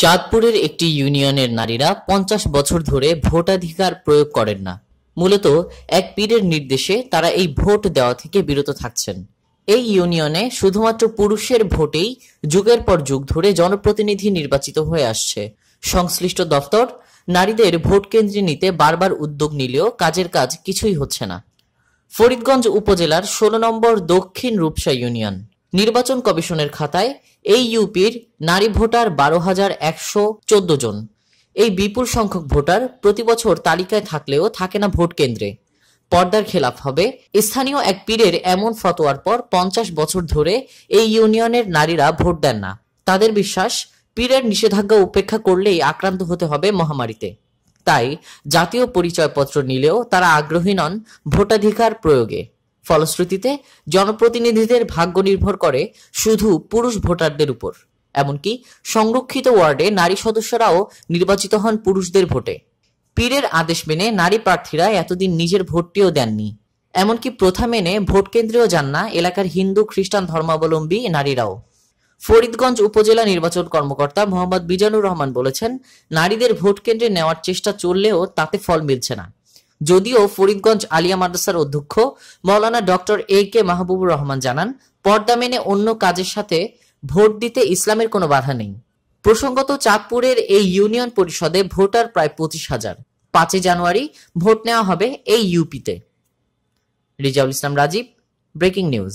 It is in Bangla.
চাঁদপুরের একটি ইউনিয়নের নারীরা পঞ্চাশ বছর ধরে ভোটাধিকার প্রয়োগ করেন না মূলত এক পীরের নির্দেশে তারা এই ভোট দেওয়া থেকে বিরত থাকছেন এই ইউনিয়নে শুধুমাত্র পুরুষের ভোটেই যুগের পর যুগ ধরে জনপ্রতিনিধি নির্বাচিত হয়ে আসছে সংশ্লিষ্ট দপ্তর নারীদের ভোট কেন্দ্রে নিতে বারবার উদ্যোগ নিলেও কাজের কাজ কিছুই হচ্ছে না ফরিদগঞ্জ উপজেলার ষোলো নম্বর দক্ষিণ রূপসা ইউনিয়ন নির্বাচন কমিশনের খাতায় এই ইউপির নারী ভোটার বারো হাজার একশো চোদ্দ জন এই বিপুল সংখ্যক ভোটার প্রতি বছর তালিকায় থাকলেও থাকে না ভোট কেন্দ্রে পর্দার খেলাফ হবে স্থানীয় এক পীরের এমন ফতোয়ার পর পঞ্চাশ বছর ধরে এই ইউনিয়নের নারীরা ভোট দেন না তাদের বিশ্বাস পীরের নিষেধাজ্ঞা উপেক্ষা করলেই আক্রান্ত হতে হবে মহামারীতে তাই জাতীয় পরিচয়পত্র নিলেও তারা আগ্রহী নন ভোটাধিকার প্রয়োগে ফলশ্রুতিতে জনপ্রতিনিধিদের ভাগ্য নির্ভর করে শুধু পুরুষ ভোটারদের উপর এমনকি সংরক্ষিত ওয়ার্ডে নারী সদস্যরাও নির্বাচিত হন পুরুষদের ভোটে পীরের আদেশ মেনে নারী প্রার্থীরা এতদিন নিজের ভোটটিও দেননি এমনকি প্রথা মেনে ভোট কেন্দ্রেও যান না এলাকার হিন্দু খ্রিস্টান ধর্মাবলম্বী নারীরাও ফরিদগঞ্জ উপজেলা নির্বাচন কর্মকর্তা মোহাম্মদ মিজানুর রহমান বলেছেন নারীদের ভোট কেন্দ্রে নেওয়ার চেষ্টা চললেও তাতে ফল মিলছে না যদিও ফরিদগঞ্জ আলিয়া মাদ্রাসার অধ্যক্ষ মৌলানা doctor A K Mahbubur Rahman জানান পর্দা মেনে অন্য কাজের সাথে ভোট দিতে ইসলামের কোনো বাধা নেই প্রসঙ্গত চাঁদপুরের এই ইউনিয়ন পরিষদে ভোটার প্রায় পঁচিশ হাজার পাঁচই জানুয়ারি ভোট নেওয়া হবে এই ইউপিতে রিজাউল ইসলাম রাজীব ব্রেকিং নিউজ